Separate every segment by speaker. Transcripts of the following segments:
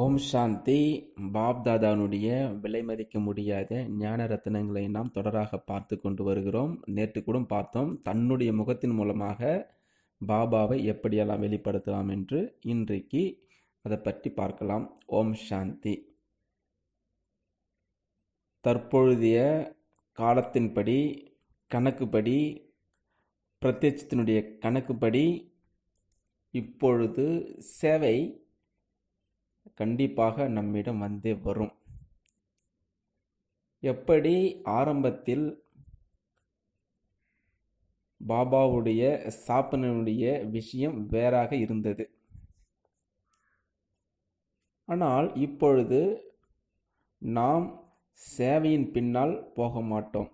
Speaker 1: ஓம் சாந்தி பாப்தாதானுடைய விலை மதிக்க முடியாத ஞான ரத்னங்களை நாம் தொடராக பார்த்து கொண்டு வருகிறோம் நேற்று கூட பார்த்தோம் தன்னுடைய முகத்தின் மூலமாக பாபாவை எப்படியெல்லாம் வெளிப்படுத்தலாம் என்று இன்றைக்கு அதை பற்றி பார்க்கலாம் ஓம் சாந்தி தற்பொழுதைய காலத்தின்படி கணக்குப்படி பிரத்யட்சத்தினுடைய கணக்குப்படி இப்பொழுது சேவை கண்டிப்பாக நம்மிடம் வந்து வரும் எப்படி ஆரம்பத்தில் பாபாவுடைய சாப்பனனுடைய விஷயம் வேறாக இருந்தது ஆனால் இப்பொழுது நாம் சேவையின் பின்னால் போக மாட்டோம்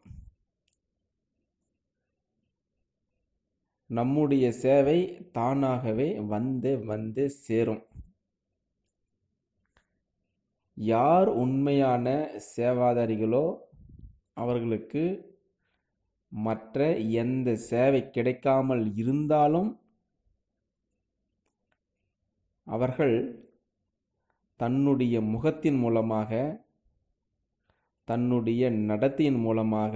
Speaker 1: நம்முடைய சேவை தானாகவே வந்து வந்து சேரும் யார் உண்மையான சேவாதாரிகளோ அவர்களுக்கு மற்ற எந்த சேவை கிடைக்காமல் இருந்தாலும் அவர்கள் தன்னுடைய முகத்தின் மூலமாக தன்னுடைய நடத்தையின் மூலமாக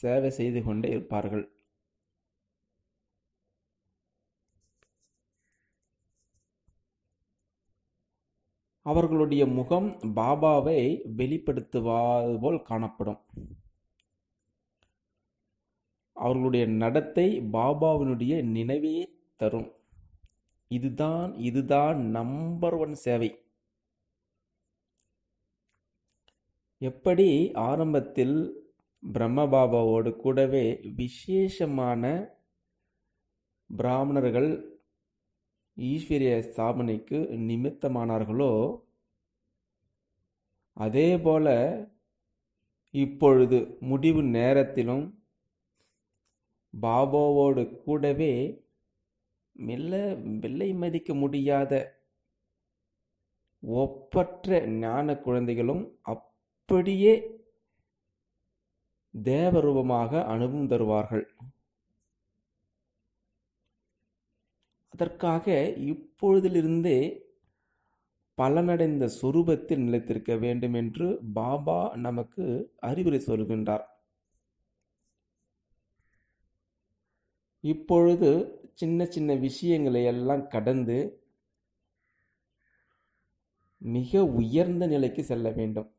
Speaker 1: சேவை செய்து கொண்டே இருப்பார்கள் அவர்களுடைய முகம் பாபாவை வெளிப்படுத்துவது போல் காணப்படும் அவர்களுடைய நடத்தை பாபாவினுடைய நினைவையே தரும் இதுதான் இதுதான் நம்பர் ஒன் சேவை எப்படி ஆரம்பத்தில் பிரம்ம பாபாவோடு கூடவே விசேஷமான பிராமணர்கள் ஈஸ்வரிய ஸ்தாபனைக்கு நிமித்தமானார்களோ அதே போல இப்பொழுது முடிவு நேரத்திலும் பாபாவோடு கூடவே மெல்ல வெள்ளை மதிக்க முடியாத ஒப்பற்ற ஞான குழந்தைகளும் அப்படியே தேவரூபமாக அனுபவம் தருவார்கள் அதற்காக இப்பொழுதிலிருந்தே பலனடைந்த சொரூபத்தில் நிலைத்திருக்க வேண்டும் என்று பாபா நமக்கு அறிவுரை சொல்கின்றார் இப்பொழுது சின்ன சின்ன விஷயங்களை எல்லாம் கடந்து மிக உயர்ந்த நிலைக்கு செல்ல வேண்டும்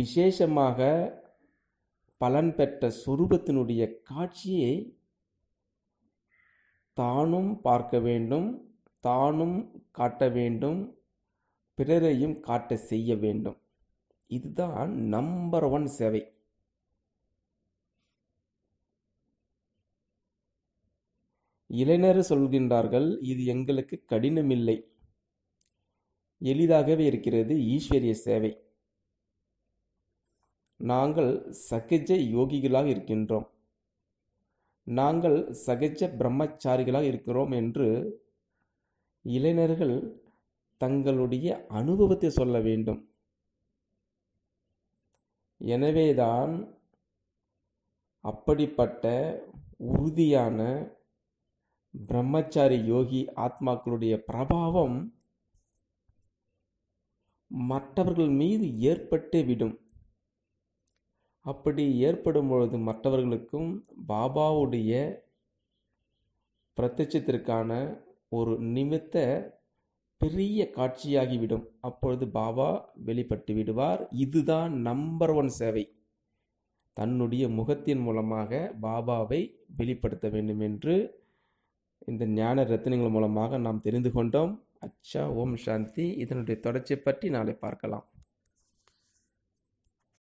Speaker 1: விசேஷமாக பலன் பெற்ற சொரூபத்தினுடைய காட்சியை தானும் பார்க்க வேண்டும் தானும் காட்ட வேண்டும் பிறரையும் காட்ட செய்ய வேண்டும் இதுதான் நம்பர் ஒன் சேவை இளைஞர் சொல்கின்றார்கள் இது எங்களுக்கு கடினமில்லை எளிதாகவே இருக்கிறது ஈஸ்வரிய சேவை நாங்கள் சகஜ யோகிகளாக இருக்கின்றோம் நாங்கள் சகஜ பிரம்மச்சாரிகளாக இருக்கிறோம் என்று இளைஞர்கள் தங்களுடைய அனுபவத்தை சொல்ல வேண்டும் எனவேதான் அப்படிப்பட்ட உறுதியான பிரம்மச்சாரி யோகி ஆத்மாக்களுடைய பிரபாவம் மற்றவர்கள் மீது ஏற்பட்டே விடும் அப்படி ஏற்படும் பொழுது மற்றவர்களுக்கும் பாபாவுடைய பிரத்யட்சத்திற்கான ஒரு நிமித்த பெரிய காட்சியாகிவிடும் அப்பொழுது பாபா வெளிப்பட்டு விடுவார் இதுதான் நம்பர் ஒன் சேவை தன்னுடைய முகத்தின் மூலமாக பாபாவை வெளிப்படுத்த வேண்டும் என்று இந்த ஞான ரத்தினங்கள் மூலமாக நாம் தெரிந்து கொண்டோம் அச்சா ஓம் சாந்தி இதனுடைய தொடர்ச்சியை பற்றி நாளை பார்க்கலாம்